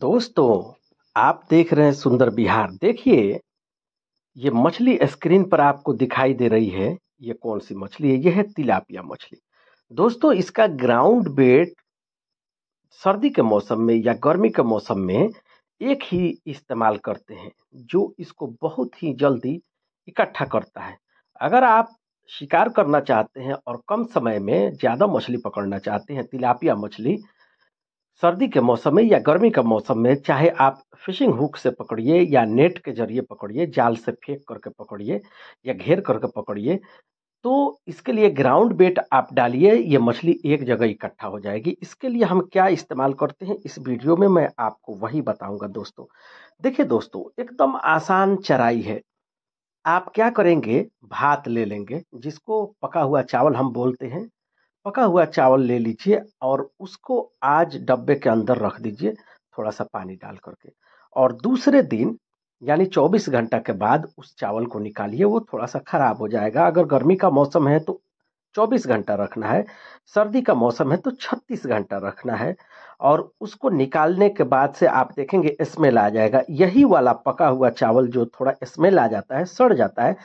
दोस्तों आप देख रहे हैं सुंदर बिहार देखिए ये मछली स्क्रीन पर आपको दिखाई दे रही है ये कौन सी मछली है ये है तिलापिया मछली दोस्तों इसका ग्राउंड बेट सर्दी के मौसम में या गर्मी के मौसम में एक ही इस्तेमाल करते हैं जो इसको बहुत ही जल्दी इकट्ठा करता है अगर आप शिकार करना चाहते हैं और कम समय में ज़्यादा मछली पकड़ना चाहते हैं तिलापिया मछली सर्दी के मौसम में या गर्मी के मौसम में चाहे आप फिशिंग हुक से पकड़िए या नेट के जरिए पकड़िए जाल से फेंक करके पकड़िए या घेर करके पकड़िए तो इसके लिए ग्राउंड बेट आप डालिए ये मछली एक जगह इकट्ठा हो जाएगी इसके लिए हम क्या इस्तेमाल करते हैं इस वीडियो में मैं आपको वही बताऊंगा दोस्तों देखिए दोस्तों एकदम आसान चराई है आप क्या करेंगे भात ले लेंगे जिसको पका हुआ चावल हम बोलते हैं पका हुआ चावल ले लीजिए और उसको आज डब्बे के अंदर रख दीजिए थोड़ा सा पानी डाल करके और दूसरे दिन यानी 24 घंटा के बाद उस चावल को निकालिए वो थोड़ा सा ख़राब हो जाएगा अगर गर्मी का मौसम है तो 24 घंटा रखना है सर्दी का मौसम है तो 36 घंटा रखना है और उसको निकालने के बाद से आप देखेंगे स्मेल आ जाएगा यही वाला पका हुआ चावल जो थोड़ा स्मेल आ जाता है सड़ जाता है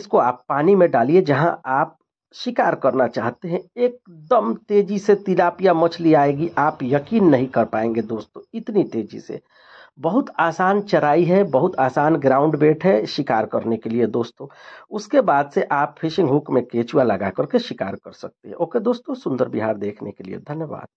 इसको आप पानी में डालिए जहां आप शिकार करना चाहते हैं एकदम तेजी से तिलापिया मछली आएगी आप यकीन नहीं कर पाएंगे दोस्तों इतनी तेजी से बहुत आसान चराई है बहुत आसान ग्राउंड बेट है शिकार करने के लिए दोस्तों उसके बाद से आप फिशिंग हुक में केचुआ लगा करके शिकार कर सकते हैं ओके दोस्तों सुंदर बिहार देखने के लिए धन्यवाद